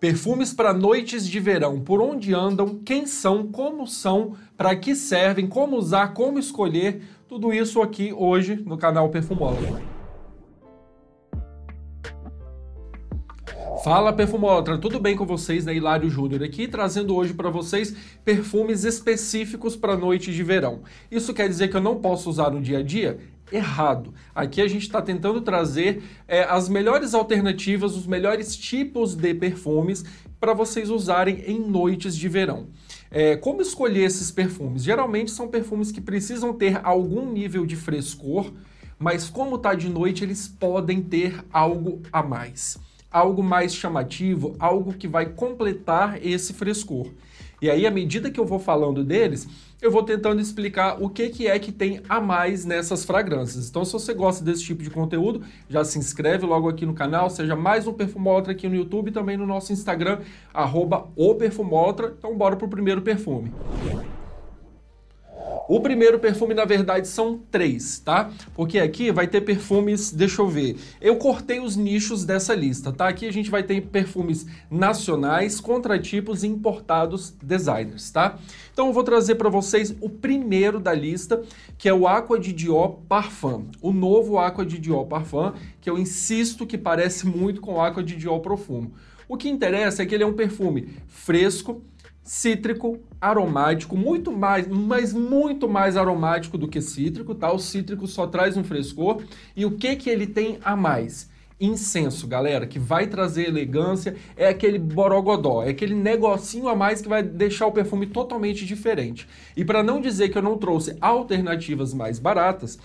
Perfumes para noites de verão, por onde andam, quem são, como são, para que servem, como usar, como escolher, tudo isso aqui hoje no canal Perfumólogo. Fala perfumólatra, tudo bem com vocês? Né? Hilário Júnior aqui, trazendo hoje para vocês perfumes específicos para noites de verão. Isso quer dizer que eu não posso usar no dia a dia? errado. Aqui a gente está tentando trazer é, as melhores alternativas, os melhores tipos de perfumes para vocês usarem em noites de verão. É, como escolher esses perfumes? Geralmente são perfumes que precisam ter algum nível de frescor, mas como está de noite, eles podem ter algo a mais. Algo mais chamativo, algo que vai completar esse frescor. E aí, à medida que eu vou falando deles, eu vou tentando explicar o que, que é que tem a mais nessas fragrâncias. Então, se você gosta desse tipo de conteúdo, já se inscreve logo aqui no canal, seja mais um Perfumólatra aqui no YouTube e também no nosso Instagram, arroba o Perfumólatra. Então, bora pro primeiro perfume. O primeiro perfume, na verdade, são três, tá? Porque aqui vai ter perfumes, deixa eu ver. Eu cortei os nichos dessa lista, tá? Aqui a gente vai ter perfumes nacionais, contratipos e importados designers, tá? Então eu vou trazer para vocês o primeiro da lista, que é o Aqua de Dior Parfum. O novo Aqua de Dior Parfum, que eu insisto que parece muito com o Aqua de Dior Profumo. O que interessa é que ele é um perfume fresco, cítrico, aromático, muito mais, mas muito mais aromático do que cítrico, tá? O cítrico só traz um frescor. E o que que ele tem a mais? Incenso, galera, que vai trazer elegância, é aquele borogodó, é aquele negocinho a mais que vai deixar o perfume totalmente diferente. E para não dizer que eu não trouxe alternativas mais baratas,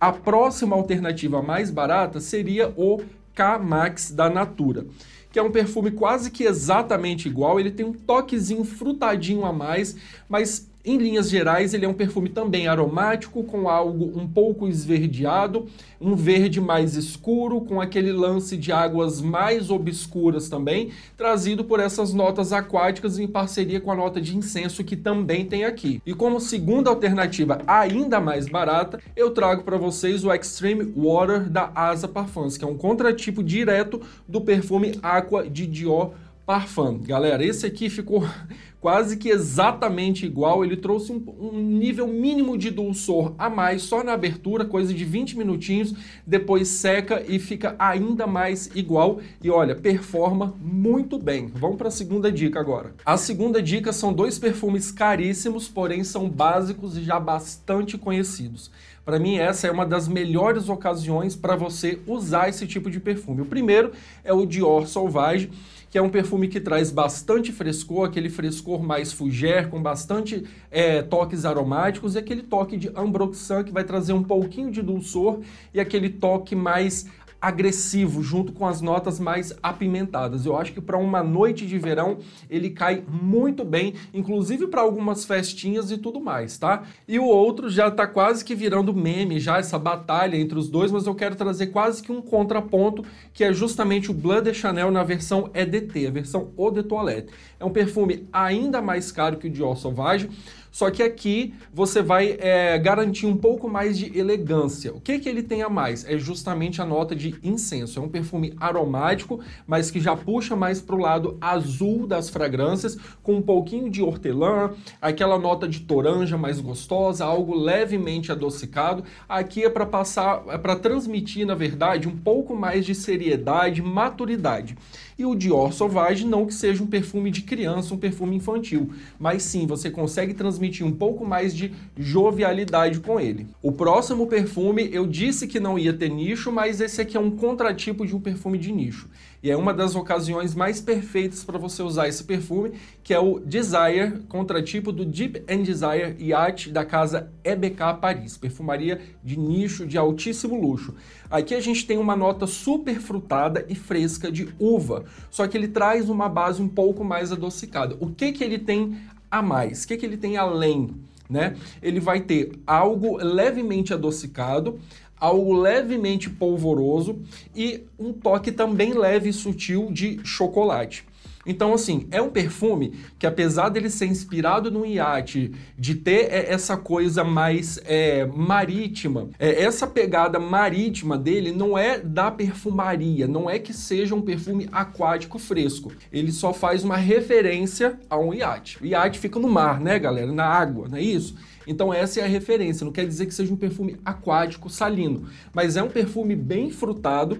a próxima alternativa mais barata seria o K-Max da Natura que é um perfume quase que exatamente igual, ele tem um toquezinho frutadinho a mais, mas em linhas gerais, ele é um perfume também aromático, com algo um pouco esverdeado, um verde mais escuro, com aquele lance de águas mais obscuras também, trazido por essas notas aquáticas em parceria com a nota de incenso que também tem aqui. E como segunda alternativa, ainda mais barata, eu trago para vocês o Extreme Water da Asa Parfums, que é um contratipo direto do perfume Aqua de Dior Parfum. Galera, esse aqui ficou quase que exatamente igual. Ele trouxe um, um, nível mínimo de dulçor a mais só na abertura, coisa de 20 minutinhos, depois seca e fica ainda mais igual. E olha, performa muito bem. Vamos para a segunda dica agora. A segunda dica são dois perfumes caríssimos, porém são básicos e já bastante conhecidos. Para mim, essa é uma das melhores ocasiões para você usar esse tipo de perfume. O primeiro é o Dior Sauvage que é um perfume que traz bastante frescor, aquele frescor mais fugir, com bastante é, toques aromáticos e aquele toque de ambroxan que vai trazer um pouquinho de dulçor e aquele toque mais agressivo junto com as notas mais apimentadas. Eu acho que para uma noite de verão ele cai muito bem, inclusive para algumas festinhas e tudo mais, tá? E o outro já está quase que virando meme, já essa batalha entre os dois, mas eu quero trazer quase que um contraponto, que é justamente o Blood de Chanel na versão EDT, a versão Eau de Toilette. É um perfume ainda mais caro que o Dior Sauvage, só que aqui você vai é, garantir um pouco mais de elegância. O que, que ele tem a mais? É justamente a nota de incenso. É um perfume aromático, mas que já puxa mais para o lado azul das fragrâncias, com um pouquinho de hortelã, aquela nota de toranja mais gostosa, algo levemente adocicado. Aqui é para passar, é para transmitir, na verdade, um pouco mais de seriedade, maturidade. E o Dior Sauvage, não que seja um perfume de criança, um perfume infantil, mas sim você consegue transmitir um pouco mais de jovialidade com ele. O próximo perfume eu disse que não ia ter nicho, mas esse aqui é um contratipo de um perfume de nicho. E é uma das ocasiões mais perfeitas para você usar esse perfume, que é o Desire, contratipo do Deep and Desire Yacht da casa EBK Paris, perfumaria de nicho de altíssimo luxo. Aqui a gente tem uma nota super frutada e fresca de uva, só que ele traz uma base um pouco mais adocicada. O que que ele tem a mais? O que que ele tem além? Né? Ele vai ter algo levemente adocicado, algo levemente polvoroso e um toque também leve e sutil de chocolate. Então, assim, é um perfume que, apesar dele ser inspirado no iate, de ter é, essa coisa mais é, marítima, é, essa pegada marítima dele não é da perfumaria, não é que seja um perfume aquático fresco. Ele só faz uma referência a um iate. O iate fica no mar, né, galera? Na água, não é isso? Então essa é a referência, não quer dizer que seja um perfume aquático, salino, mas é um perfume bem frutado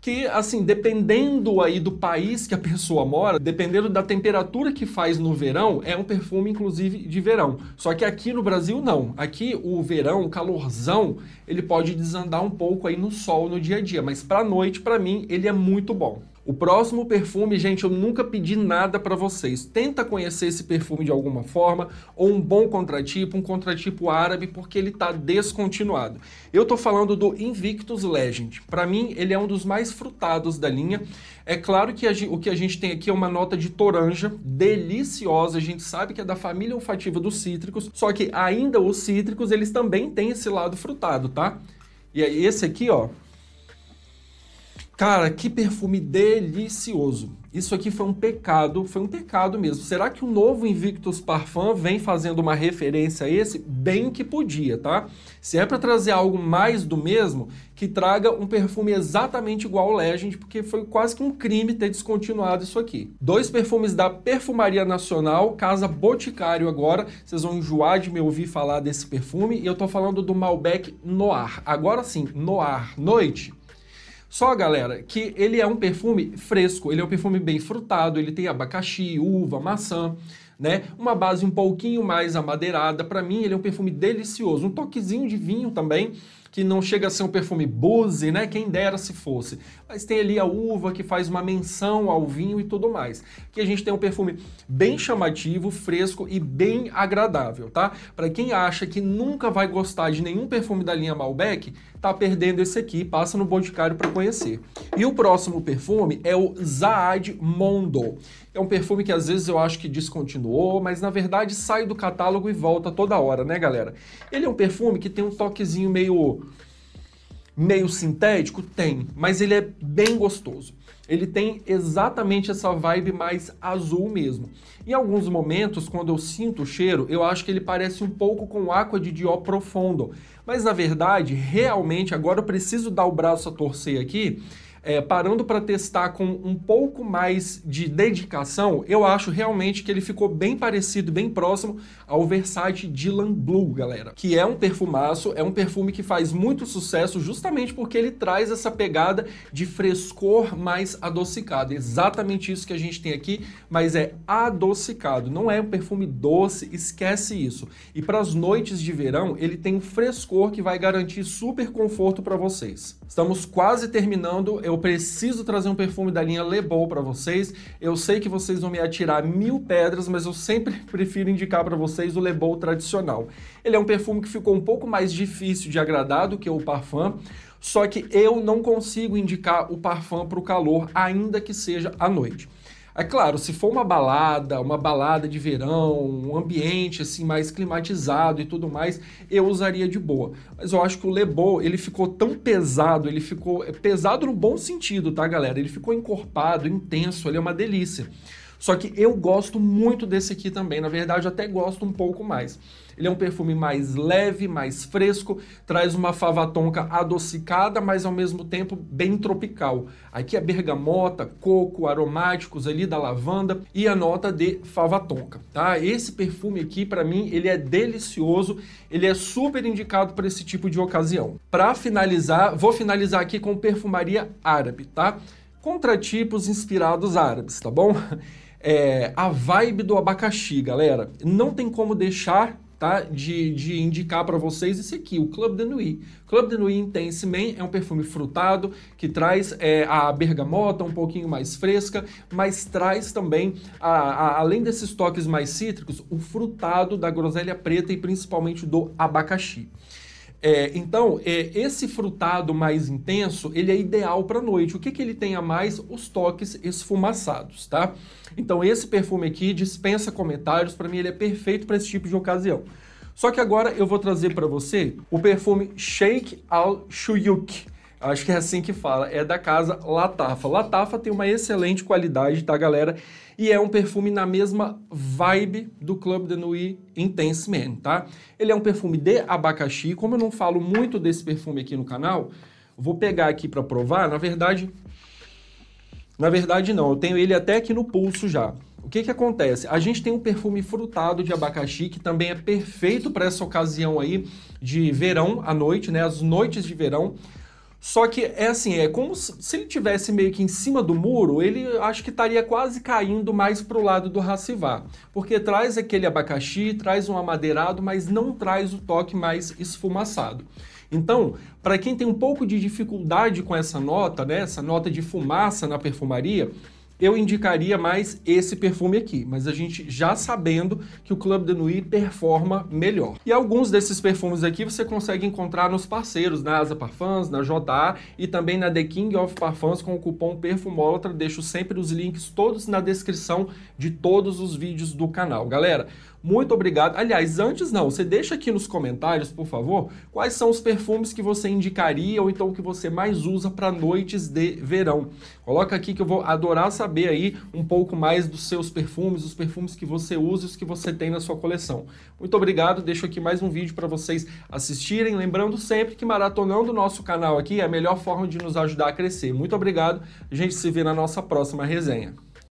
que, assim, dependendo aí do país que a pessoa mora, dependendo da temperatura que faz no verão, é um perfume, inclusive, de verão. Só que aqui no Brasil, não. Aqui, o verão, o calorzão, ele pode desandar um pouco aí no sol, no dia a dia. Mas pra noite, para mim, ele é muito bom. O próximo perfume, gente, eu nunca pedi nada para vocês. Tenta conhecer esse perfume de alguma forma, ou um bom contratipo, um contratipo árabe, porque ele está descontinuado. Eu estou falando do Invictus Legend. Para mim, ele é um dos mais frutados da linha. É claro que a, o que a gente tem aqui é uma nota de toranja, deliciosa. A gente sabe que é da família olfativa dos cítricos, só que ainda os cítricos, eles também têm esse lado frutado, tá? E aí, esse aqui, ó, Cara, que perfume delicioso. Isso aqui foi um pecado, foi um pecado mesmo. Será que o novo Invictus Parfum vem fazendo uma referência a esse? Bem que podia, tá? Se é para trazer algo mais do mesmo, que traga um perfume exatamente igual ao Legend, porque foi quase que um crime ter descontinuado isso aqui. Dois perfumes da Perfumaria Nacional, Casa Boticário agora. Vocês vão enjoar de me ouvir falar desse perfume e eu tô falando do Malbec Noir. Agora sim, Noir, noite só, galera, que ele é um perfume fresco, ele é um perfume bem frutado, ele tem abacaxi, uva, maçã, né? Uma base um pouquinho mais amadeirada. Para mim, ele é um perfume delicioso, um toquezinho de vinho também que não chega a ser um perfume buzz, né? Quem dera se fosse. Mas tem ali a uva que faz uma menção ao vinho e tudo mais. Que a gente tem um perfume bem chamativo, fresco e bem agradável, tá? Para quem acha que nunca vai gostar de nenhum perfume da linha Malbec, tá perdendo esse aqui, passa no Boticário para conhecer. E o próximo perfume é o Zaad Mondo. É um perfume que às vezes eu acho que descontinuou, mas na verdade sai do catálogo e volta toda hora, né, galera? Ele é um perfume que tem um toquezinho meio meio sintético? Tem, mas ele é bem gostoso. Ele tem exatamente essa vibe mais azul mesmo. Em alguns momentos, quando eu sinto o cheiro, eu acho que ele parece um pouco com Água Aqua de Dior Profundo. Mas na verdade, realmente, agora eu preciso dar o braço a torcer aqui, é, parando para testar com um pouco mais de dedicação, eu acho realmente que ele ficou bem parecido, bem próximo ao Versace Dylan Blue, galera. Que é um perfumaço, é um perfume que faz muito sucesso justamente porque ele traz essa pegada de frescor mais adocicado. Exatamente isso que a gente tem aqui, mas é adocicado, não é um perfume doce, esquece isso. E para as noites de verão, ele tem um frescor que vai garantir super conforto para vocês. Estamos quase terminando, eu eu preciso trazer um perfume da linha Lebou para vocês. Eu sei que vocês vão me atirar mil pedras, mas eu sempre prefiro indicar para vocês o Lebou tradicional. Ele é um perfume que ficou um pouco mais difícil de agradar do que o Parfum, só que eu não consigo indicar o Parfum para o calor, ainda que seja à noite. É claro, se for uma balada, uma balada de verão, um ambiente assim mais climatizado e tudo mais, eu usaria de boa. Mas eu acho que o Lebo, ele ficou tão pesado, ele ficou é pesado no bom sentido, tá, galera? Ele ficou encorpado, intenso, ele é uma delícia. Só que eu gosto muito desse aqui também. Na verdade, até gosto um pouco mais. Ele é um perfume mais leve, mais fresco, traz uma fava tonka adocicada, mas ao mesmo tempo bem tropical. Aqui é bergamota, coco, aromáticos ali da lavanda e a nota de fava tonka, tá? Esse perfume aqui para mim, ele é delicioso, ele é super indicado para esse tipo de ocasião. Para finalizar, vou finalizar aqui com perfumaria árabe, tá? Contratipos inspirados árabes, tá bom? é, a vibe do abacaxi, galera. Não tem como deixar tá, de, de indicar para vocês esse aqui, o Club de Nuit. Club de Nuit Intense Man é um perfume frutado que traz é, a bergamota um pouquinho mais fresca, mas traz também, a, a, além desses toques mais cítricos, o frutado da groselha preta e principalmente do abacaxi. É, então, é, esse frutado mais intenso, ele é ideal para noite. O que, que ele tem a mais? Os toques esfumaçados, tá? Então, esse perfume aqui dispensa comentários. Para mim, ele é perfeito para esse tipo de ocasião. Só que agora eu vou trazer para você o perfume Shake Al Shuyuk acho que é assim que fala, é da casa Latafa. Latafa tem uma excelente qualidade, tá, galera? E é um perfume na mesma vibe do Club de Nuit Intense Man, tá? Ele é um perfume de abacaxi. Como eu não falo muito desse perfume aqui no canal, vou pegar aqui para provar. Na verdade, na verdade não, eu tenho ele até aqui no pulso já. O que que acontece? A gente tem um perfume frutado de abacaxi que também é perfeito para essa ocasião aí de verão à noite, né? As noites de verão só que é assim, é como se ele tivesse meio que em cima do muro, ele acho que estaria quase caindo mais para o lado do Racivá. Porque traz aquele abacaxi, traz um amadeirado, mas não traz o toque mais esfumaçado. Então, para quem tem um pouco de dificuldade com essa nota, né, essa nota de fumaça na perfumaria, eu indicaria mais esse perfume aqui, mas a gente já sabendo que o Club de Nuit performa melhor. E alguns desses perfumes aqui você consegue encontrar nos parceiros, na Asa Parfums, na JA e também na The King of Parfums com o cupom Perfumólatra. Deixo sempre os links todos na descrição de todos os vídeos do canal. Galera, muito obrigado. Aliás, antes não, você deixa aqui nos comentários, por favor, quais são os perfumes que você indicaria ou então que você mais usa para noites de verão. Coloca aqui que eu vou adorar saber aí um pouco mais dos seus perfumes, os perfumes que você usa e os que você tem na sua coleção. Muito obrigado, deixo aqui mais um vídeo para vocês assistirem, lembrando sempre que maratonando o nosso canal aqui é a melhor forma de nos ajudar a crescer. Muito obrigado. A gente se vê na nossa próxima resenha.